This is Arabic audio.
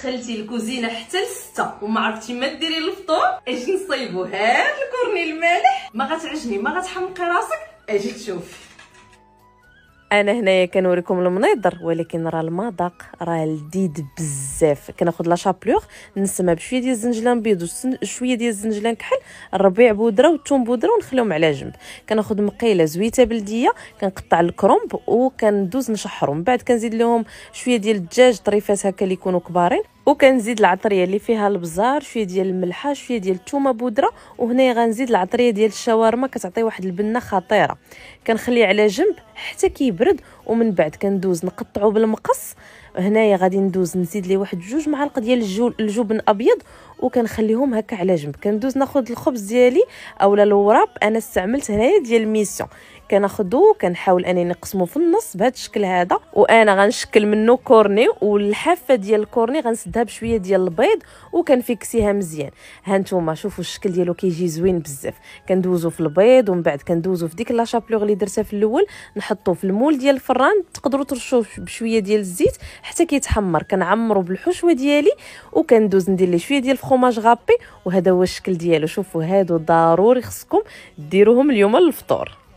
دخلتي الكوزينه حتى لستة وما عرفتي ما ديري الفطور اجي نصايبو هاد الكورني المالح ما غتعجني ما غتحمقي راسك اجي تشوف انا هنايا كنوريكم المنيضر ولكن راه المذاق راه لذيذ بزاف كناخذ لا شابلوغ نسمها بشويه ديال الزنجلان بيض وشويه ديال الزنجلان كحل الربيع بودره والثوم بودره ونخليهم على جنب كناخذ مقيله زويته بلديه كنقطع الكرومب وكندوز نشحرهم من بعد كنزيد لهم شويه ديال الدجاج طريفات هكا اللي يكونوا كبارين وكنزيد العطريه اللي فيها البزار شويه ديال الملحه شويه ديال الثومه بودره وهنا غنزيد العطريه ديال الشاورما كتعطي واحد البنه خطيره كنخليه على جنب حتى كيبرد ومن بعد كندوز نقطعو بالمقص هنايا غادي ندوز نزيد ليه واحد جوج معالق ديال الجبن ابيض وكنخليهم هكا على جنب كندوز ناخذ الخبز ديالي اولا الوراب انا استعملت هنايا ديال ميسيون كناخذو كنحاول انني نقسمو في النص بهذا الشكل هذا وانا غنشكل منه كورني والحافه ديال الكورني غنسدها بشويه ديال البيض وكنفيكسيها مزيان هانتوما شوفوا الشكل ديالو كيجي زوين بزاف كندوزو في البيض ومن بعد كندوزو في ديك لا شابلوغ اللي درتها في الاول كتحطوه في المول ديال الفران تقدروا ترشوه بشويه ديال الزيت حتى كيتحمر كنعمرو بالحشوه ديالي وكندوز ندير ليه شويه ديال الفخوماج غابي وهذا هو الشكل ديالو شوفوا هادو ضروري خصكم ديروهم اليوم للفطور